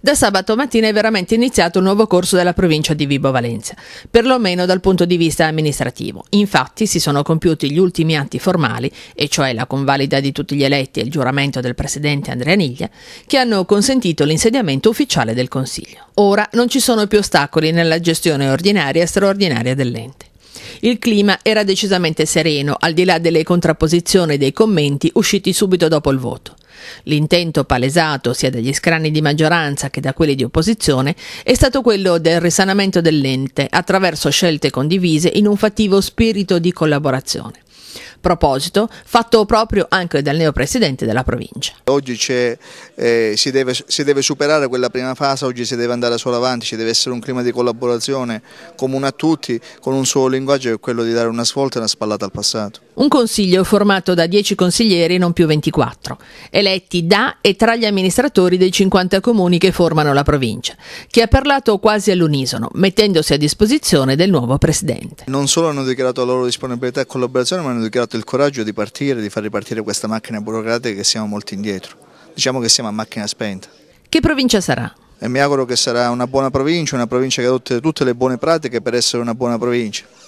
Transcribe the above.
Da sabato mattina è veramente iniziato un nuovo corso della provincia di Vibo Valencia, perlomeno dal punto di vista amministrativo. Infatti si sono compiuti gli ultimi atti formali, e cioè la convalida di tutti gli eletti e il giuramento del presidente Andrea Niglia, che hanno consentito l'insediamento ufficiale del Consiglio. Ora non ci sono più ostacoli nella gestione ordinaria e straordinaria dell'ente. Il clima era decisamente sereno, al di là delle contrapposizioni e dei commenti usciti subito dopo il voto. L'intento palesato sia dagli scranni di maggioranza che da quelli di opposizione è stato quello del risanamento dell'ente attraverso scelte condivise in un fattivo spirito di collaborazione proposito fatto proprio anche dal neo presidente della provincia. Oggi eh, si, deve, si, deve, superare quella prima fase, oggi si deve andare solo avanti, ci deve essere un clima di collaborazione comune a tutti con un solo linguaggio che è quello di dare una svolta e una spallata al passato. Un consiglio formato da 10 consiglieri, non più 24, eletti da e tra gli amministratori dei 50 comuni che formano la provincia, che ha parlato quasi all'unisono, mettendosi a disposizione del nuovo presidente. Non solo hanno dichiarato la loro disponibilità e collaborazione, ma hanno dichiarato trovato il coraggio di partire, di far ripartire questa macchina burocratica che siamo molto indietro. Diciamo che siamo a macchina spenta. Che provincia sarà? E mi auguro che sarà una buona provincia, una provincia che adotti tutte le buone pratiche per essere una buona provincia.